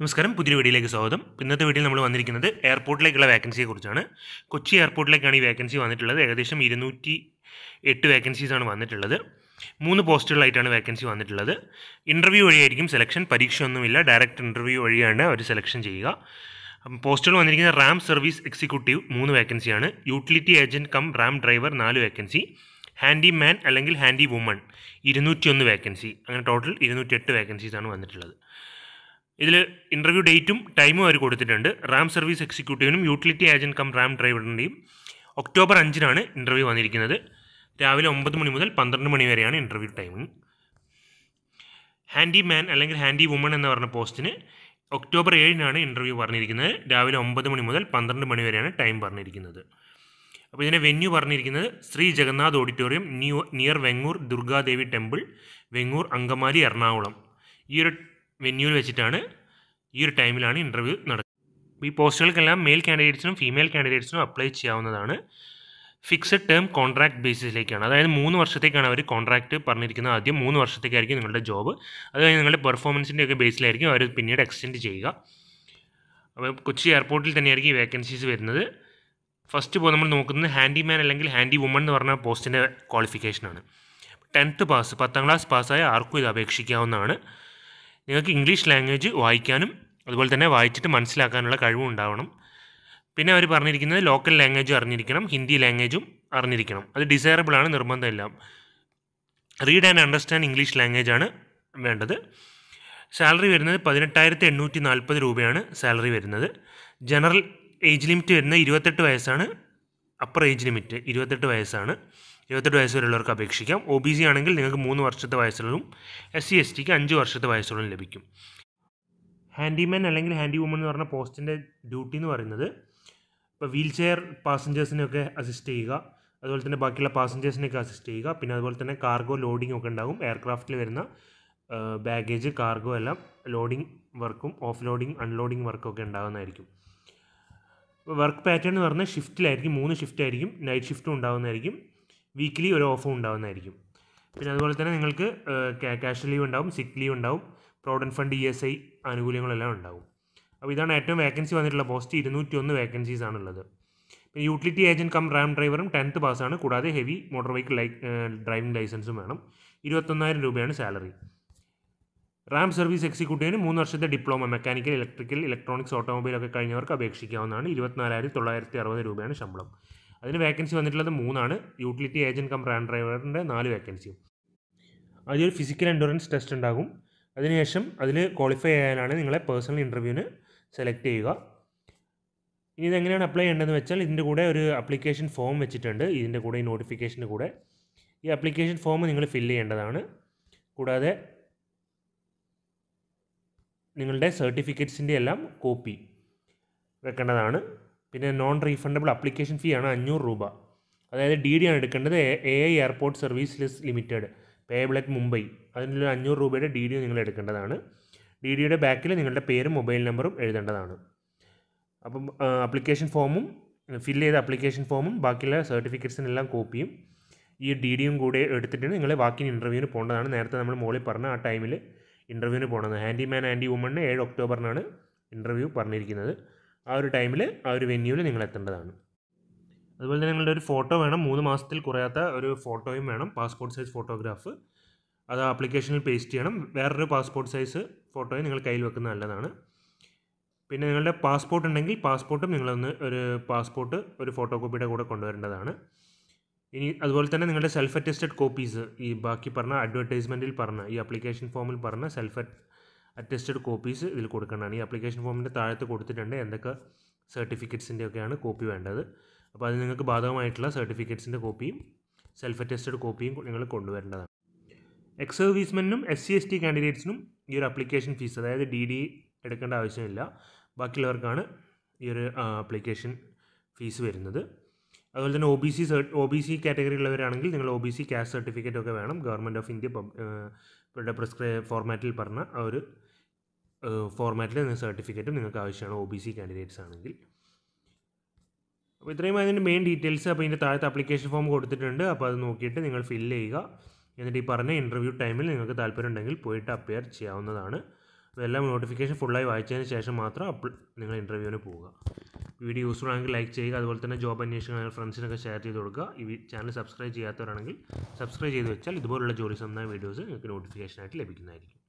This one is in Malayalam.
നമസ്കാരം പുതിയ വീഡിയോയിലേക്ക് സ്വാഗതം ഇന്നത്തെ വീഡിയോയിൽ നമ്മൾ വന്നിരിക്കുന്നത് എയർപോർട്ടിലേക്കുള്ള കുറിച്ചാണ് കൊച്ചി എയർപോർട്ടിലേക്കാണ് ഈ വേക്കൻസി വന്നിട്ടുള്ളത് ഏകദേശം ഇരുന്നൂറ്റി എട്ട് വേക്കൻസീസാണ് വന്നിട്ടുള്ളത് മൂന്ന് പോസ്റ്റുകളായിട്ടാണ് വേക്കൻസി വന്നിട്ടുള്ളത് ഇൻ്റർവ്യൂ വഴിയായിരിക്കും സെലക്ഷൻ പരീക്ഷയൊന്നുമില്ല ഡയറക്റ്റ് ഇൻ്റർവ്യൂ വഴിയാണ് അവർ സെലക്ഷൻ ചെയ്യുക പോസ്റ്റുകൾ വന്നിരിക്കുന്ന റാം സർവീസ് എക്സിക്യൂട്ടീവ് മൂന്ന് വേക്കൻസിയാണ് utility agent cum ramp driver നാല് വേക്കൻസി ഹാൻഡി മാൻ അല്ലെങ്കിൽ ഹാൻഡി വുമൺ ഇരുന്നൂറ്റിയൊന്ന് വേക്കൻസി അങ്ങനെ ടോട്ടൽ എട്ട് വേക്കൻസീസാണ് വന്നിട്ടുള്ളത് ഇതിൽ ഇൻ്റർവ്യൂ ഡേറ്റും ടൈമും അവർ കൊടുത്തിട്ടുണ്ട് റാം സർവീസ് എക്സിക്യൂട്ടീവിനും യൂട്ടിലിറ്റി ഏജൻറ്റ് കം റാം ഡ്രൈവറിൻ്റെയും ഒക്ടോബർ അഞ്ചിനാണ് ഇൻ്റർവ്യൂ വന്നിരിക്കുന്നത് രാവിലെ ഒമ്പത് മണി മുതൽ പന്ത്രണ്ട് മണി വരെയാണ് ഇൻ്റർവ്യൂ ടൈമിംഗ് ഹാൻഡി മാൻ അല്ലെങ്കിൽ ഹാൻഡി വുമൺ എന്ന് പറഞ്ഞ പോസ്റ്റിന് ഒക്ടോബർ ഏഴിനാണ് ഇൻ്റർവ്യൂ പറഞ്ഞിരിക്കുന്നത് രാവിലെ ഒമ്പത് മണി മുതൽ പന്ത്രണ്ട് മണി വരെയാണ് ടൈം പറഞ്ഞിരിക്കുന്നത് അപ്പോൾ ഇതിൻ്റെ വെന്യൂ പറഞ്ഞിരിക്കുന്നത് Shri Jagannath auditorium new near Vengoor Durgadevi temple Vengoor Angamaly Ernakulam ഈ ഒരു വെന്യൂവിൽ വെച്ചിട്ടാണ് ഈ ഒരു ടൈമിലാണ് ഇൻ്റർവ്യൂ നടക്കുന്നത് ഈ പോസ്റ്റുകൾക്കെല്ലാം മെയിൽ കാൻഡിഡേറ്റ്സിനും ഫീമെയിൽ കാൻഡിഡേറ്റ്സിനും അപ്ലൈ ചെയ്യാവുന്നതാണ് ഫിക്സഡ് ടേം കോൺട്രാക്ട് ബേസിസിലേക്കാണ് അതായത് മൂന്ന് വർഷത്തേക്കാണ് അവർ കോൺട്രാക്ട് പറഞ്ഞിരിക്കുന്നത് ആദ്യം മൂന്ന് വർഷത്തേക്കായിരിക്കും നിങ്ങളുടെ ജോബ് അത് നിങ്ങളുടെ പെർഫോമൻസിൻ്റെ ഒക്കെ ബേസിലായിരിക്കും അവർ പിന്നീട് എക്സ്റ്റെൻഡ് ചെയ്യുക അപ്പോൾ കൊച്ചി എയർപോർട്ടിൽ തന്നെയായിരിക്കും ഈ വേക്കൻസീസ് വരുന്നത് ഫസ്റ്റ് ഇപ്പോൾ നമ്മൾ നോക്കുന്നത് ഹാൻഡിമാൻ അല്ലെങ്കിൽ ഹാൻഡി വുമൺ എന്ന് പറഞ്ഞ പോസ്റ്റിൻ്റെ ക്വാളിഫിക്കേഷനാണ് ടെൻത്ത് പാസ് പത്താം ക്ലാസ് പാസ്സായ ആർക്കും ഇത് അപേക്ഷിക്കാവുന്നതാണ് നിങ്ങൾക്ക് ഇംഗ്ലീഷ് ലാംഗ്വേജ് വായിക്കാനും അതുപോലെ തന്നെ വായിച്ചിട്ട് മനസ്സിലാക്കാനുള്ള കഴിവും ഉണ്ടാവണം പിന്നെ അവർ പറഞ്ഞിരിക്കുന്നത് ലോക്കൽ ലാംഗ്വേജും അറിഞ്ഞിരിക്കണം ഹിന്ദി ലാംഗ്വേജും അറിഞ്ഞിരിക്കണം അത് ഡിസയറബിൾ ആണ് നിർബന്ധമില്ല read and understand English language ആണ് വേണ്ടത് സാലറി വരുന്നത് പതിനെട്ടായിരത്തി എണ്ണൂറ്റി നാൽപ്പത് രൂപയാണ് സാലറി വരുന്നത് ജനറൽ ഏജ് ലിമിറ്റ് വരുന്നത് ഇരുപത്തെട്ട് വയസ്സാണ് അപ്പർ ഏജ് ലിമിറ്റ് ഇരുപത്തെട്ട് വയസ്സാണ് ഇരുപത്തെട്ട് വരെയുള്ളവർക്ക് അപേക്ഷിക്കാം ഒ ബി സി ആണെങ്കിൽ നിങ്ങൾക്ക് മൂന്ന് വർഷത്തെ വയസ്സുകളും എസ് സി എസ് ടിക്ക് അഞ്ച് വർഷത്തെ വയസ്സുകളും ലഭിക്കും ഹാൻഡിമാൻ അല്ലെങ്കിൽ ഹാൻഡി വുമൺ എന്ന് പറഞ്ഞ പോസ്റ്റിൻ്റെ ഡ്യൂട്ടി എന്ന് പറയുന്നത് ഇപ്പോൾ വീൽ ചെയർ പാസഞ്ചേഴ്സിനെയൊക്കെ അസിസ്റ്റ് ചെയ്യുക അതുപോലെ തന്നെ ബാക്കിയുള്ള പാസഞ്ചേഴ്സിനെയൊക്കെ അസിസ്റ്റ് ചെയ്യുക പിന്നെ അതുപോലെ തന്നെ കാർഗോ ലോഡിംഗ് ഒക്കെ ഉണ്ടാകും എയർക്രാഫ്റ്റിൽ വരുന്ന ബാഗേജ് കാർഗോ എല്ലാം ലോഡിംഗ് വർക്കും ഓഫ് ലോഡിംഗ് അൺലോഡിംഗ് വർക്കൊക്കെ ഉണ്ടാകുന്നതായിരിക്കും വർക്ക് പാറ്റേൺ എന്ന് പറഞ്ഞാൽ ഷിഫ്റ്റിലായിരിക്കും മൂന്ന് ഷിഫ്റ്റ് ആയിരിക്കും നൈറ്റ് ഷിഫ്റ്റും ഉണ്ടാകുന്നതായിരിക്കും വീക്കിലി ഒരു ഓഫർ ഉണ്ടാവുന്നതായിരിക്കും പിന്നെ അതുപോലെ തന്നെ നിങ്ങൾക്ക് ക്യാഷ് ലീവ് ഉണ്ടാവും സിക്ക് ലീവ് ഉണ്ടാവും provident fund E S I ആനുകൂല്യങ്ങളെല്ലാം ഉണ്ടാവും അപ്പോൾ ഇതാണ് ഏറ്റവും വേക്കൻസി വന്നിട്ടുള്ള പോസ്റ്റ് ഇരുന്നൂറ്റി ഒന്ന് വേക്കൻസീസ് ആണുള്ളത് പിന്നെ യൂട്ടിലിറ്റി ഏജൻറ്റ് കം റാം ഡ്രൈവറും ടെൻത്ത് പാസ്സാണ് കൂടാതെ ഹെവി മോട്ടോർ വെഹിക്കിൾ ലൈ ഡ്രൈവിംഗ് ലൈസൻസും വേണം ഇരുപത്തൊന്നായിരം രൂപയാണ് സാലറി റാം സർവീസ് എക്സിക്യൂട്ടീവിന് മൂന്ന് വർഷത്തെ diploma mechanical electrical electronics automobile ഒക്കെ കഴിഞ്ഞവർക്ക് അപേക്ഷിക്കാവുന്നതാണ് ഇരുപത്തിനാലായിരത്തി തൊള്ളായിരത്തി അറുപത് രൂപയാണ് ശമ്പളം അതിന് വേക്കൻസി വന്നിട്ടുള്ളത് മൂന്നാണ് യൂട്ടിലിറ്റി ഏജൻറ്റ് കം റാൻ ഡ്രൈവറിൻ്റെ നാല് വേക്കൻസിയും അതിലൊരു ഫിസിക്കൽ എൻഡുറൻസ് ടെസ്റ്റ് ഉണ്ടാകും അതിനുശേഷം അതിൽ ക്വാളിഫൈ ചെയ്യാനാണ് നിങ്ങളെ പേഴ്സണൽ ഇൻ്റർവ്യൂവിന് സെലക്ട് ചെയ്യുക ഇനി ഇതെങ്ങനെയാണ് അപ്ലൈ ചെയ്യേണ്ടതെന്ന് വെച്ചാൽ ഇതിൻ്റെ കൂടെ ഒരു അപ്ലിക്കേഷൻ ഫോം വെച്ചിട്ടുണ്ട് ഇതിൻ്റെ കൂടെ ഈ നോട്ടിഫിക്കേഷൻ്റെ കൂടെ ഈ അപ്ലിക്കേഷൻ ഫോം നിങ്ങൾ ഫില്ല് ചെയ്യേണ്ടതാണ് കൂടാതെ നിങ്ങളുടെ സർട്ടിഫിക്കറ്റ്സിൻ്റെ എല്ലാം കോപ്പി വെക്കേണ്ടതാണ് പിന്നെ നോൺ റീഫണ്ടബിൾ അപ്ലിക്കേഷൻ ഫീ ആണ് അഞ്ഞൂറ് രൂപ അതായത് ഡി ഡി ആണ് എടുക്കേണ്ടത് A I airport service limited payable at Mumbai അതിനുള്ള അഞ്ഞൂറ് രൂപയുടെ ഡി ഡി നിങ്ങൾ എടുക്കേണ്ടതാണ് ഡി ഡിയുടെ ബാക്കിൽ നിങ്ങളുടെ പേരും മൊബൈൽ നമ്പറും എഴുതേണ്ടതാണ് അപ്പം അപ്ലിക്കേഷൻ ഫോമും ഫിൽ ചെയ്ത അപ്ലിക്കേഷൻ ഫോമും ബാക്കിയുള്ള സർട്ടിഫിക്കറ്റ്സിനെല്ലാം കോപ്പിയും ഈ ഡി ഡിയും കൂടെ എടുത്തിട്ട് നിങ്ങൾ ബാക്കി ഇൻ്റർവ്യൂവിന് പോകേണ്ടതാണ് നേരത്തെ നമ്മൾ മോളിൽ പറഞ്ഞ ആ ടൈമിൽ ഇൻ്റർവ്യൂവിന് പോകണത് ഹാൻഡിമാൻ ആൻഡി വുമണ് ഏഴ് ഒക്ടോബറിനാണ് ഇൻ്റർവ്യൂ പറഞ്ഞിരിക്കുന്നത് ആ ഒരു ടൈമിൽ ആ ഒരു വെന്യൂവിൽ നിങ്ങൾ എത്തേണ്ടതാണ് അതുപോലെ തന്നെ നിങ്ങളുടെ ഒരു ഫോട്ടോ വേണം മൂന്ന് മാസത്തിൽ കുറയാത്ത ഒരു ഫോട്ടോയും വേണം പാസ്പോർട്ട് സൈസ് ഫോട്ടോഗ്രാഫ് അത് ആപ്ലിക്കേഷനിൽ പേസ്റ്റ് ചെയ്യണം വേറൊരു പാസ്പോർട്ട് സൈസ് ഫോട്ടോയും നിങ്ങൾ കയ്യിൽ വെക്കുന്ന നല്ലതാണ് പിന്നെ നിങ്ങളുടെ പാസ്പോർട്ട് ഉണ്ടെങ്കിൽ പാസ്പോർട്ടും നിങ്ങളൊന്ന് ഒരു പാസ്പോർട്ട് ഒരു ഫോട്ടോ കോപ്പിയുടെ കൂടെ കൊണ്ടുവരേണ്ടതാണ് ഇനി അതുപോലെ തന്നെ നിങ്ങളുടെ സെൽഫ് അറ്റസ്റ്റഡ് കോപ്പീസ് ഈ ബാക്കി പറഞ്ഞ അഡ്വർടൈസ്മെൻറ്റിൽ പറഞ്ഞ ഈ ആപ്ലിക്കേഷൻ ഫോമിൽ പറഞ്ഞ സെൽഫ് അറ്റസ്റ്റഡ് കോപ്പീസ് ഇതിൽ കൊടുക്കേണ്ടതാണ് ഈ ആപ്ലിക്കേഷൻ ഫോമിൻ്റെ താഴത്ത് കൊടുത്തിട്ടുണ്ട് എന്തൊക്കെ സർട്ടിഫിക്കറ്റ്സിൻ്റെ ഒക്കെയാണ് കോപ്പി വേണ്ടത് അപ്പോൾ അത് നിങ്ങൾക്ക് ബാധകമായിട്ടുള്ള സർട്ടിഫിക്കറ്റ്സിൻ്റെ കോപ്പിയും സെൽഫ് അറ്റസ്റ്റഡ് കോപ്പിയും നിങ്ങൾ കൊണ്ടുവരേണ്ടതാണ് എക്സ് സർവീസ്മെനും എസ് സി എസ് ടി കാൻഡിഡേറ്റ്സിനും ഈ ഒരു അപ്ലിക്കേഷൻ ഫീസ് അതായത് ഡി ഡി എടുക്കേണ്ട ആവശ്യമില്ല ബാക്കിയുള്ളവർക്കാണ് ഈ ഒരു അപ്ലിക്കേഷൻ ഫീസ് വരുന്നത് അതുപോലെ തന്നെ O B C cert O B C category ഉള്ളവരാണെങ്കിൽ നിങ്ങൾ O B C caste certificate ഒക്കെ വേണം ഗവൺമെൻറ് ഓഫ് ഇന്ത്യ പ്രിസ്ക്രൈബ് ഫോർമാറ്റിൽ പറഞ്ഞ ആ ഒരു ഫോർമാറ്റിൽ നിന്ന് സർട്ടിഫിക്കറ്റും നിങ്ങൾക്ക് ആവശ്യമാണ് ഒ ബി സി കാൻഡിഡേറ്റ്സ് ആണെങ്കിൽ അപ്പോൾ ഇത്രയും അതിൻ്റെ മെയിൻ ഡീറ്റെയിൽസ് അപ്പോൾ ഇതിൻ്റെ താഴത്ത് അപ്ലിക്കേഷൻ ഫോം കൊടുത്തിട്ടുണ്ട് അപ്പോൾ അത് നോക്കിയിട്ട് നിങ്ങൾ ഫില്ല് ചെയ്യുക എന്നിട്ട് ഈ പറഞ്ഞ ഇൻ്റർവ്യൂ ടൈമിൽ നിങ്ങൾക്ക് താല്പര്യം ഉണ്ടെങ്കിൽ പോയിട്ട് അപ്പിയർ ചെയ്യാവുന്നതാണ് അതെല്ലാം നോട്ടിഫിക്കേഷൻ ഫുള്ളായി വായിച്ചതിന് ശേഷം മാത്രം അപ്പോൾ നിങ്ങൾ ഇൻ്റർവ്യൂവിന് പോവുക വീഡിയോ യൂസ്ഫുൾ ആണെങ്കിൽ ലൈക്ക് ചെയ്യുക അതുപോലെ തന്നെ ജോബ് അന്വേഷണം ഫ്രണ്ട്സിനൊക്കെ ഷെയർ ചെയ്ത് കൊടുക്കുക ഈ ചാനൽ സബ്സ്ക്രൈബ് ചെയ്യാത്തവരാണെങ്കിൽ സബ്സ്ക്രൈബ് ചെയ്ത് വെച്ചാൽ ഇതുപോലുള്ള ജോലി സംബന്ധമായ വീഡിയോസ് നിങ്ങൾക്ക് നോട്ടിഫിക്കേഷനായിട്ട് ലഭിക്കുന്നതായിരിക്കും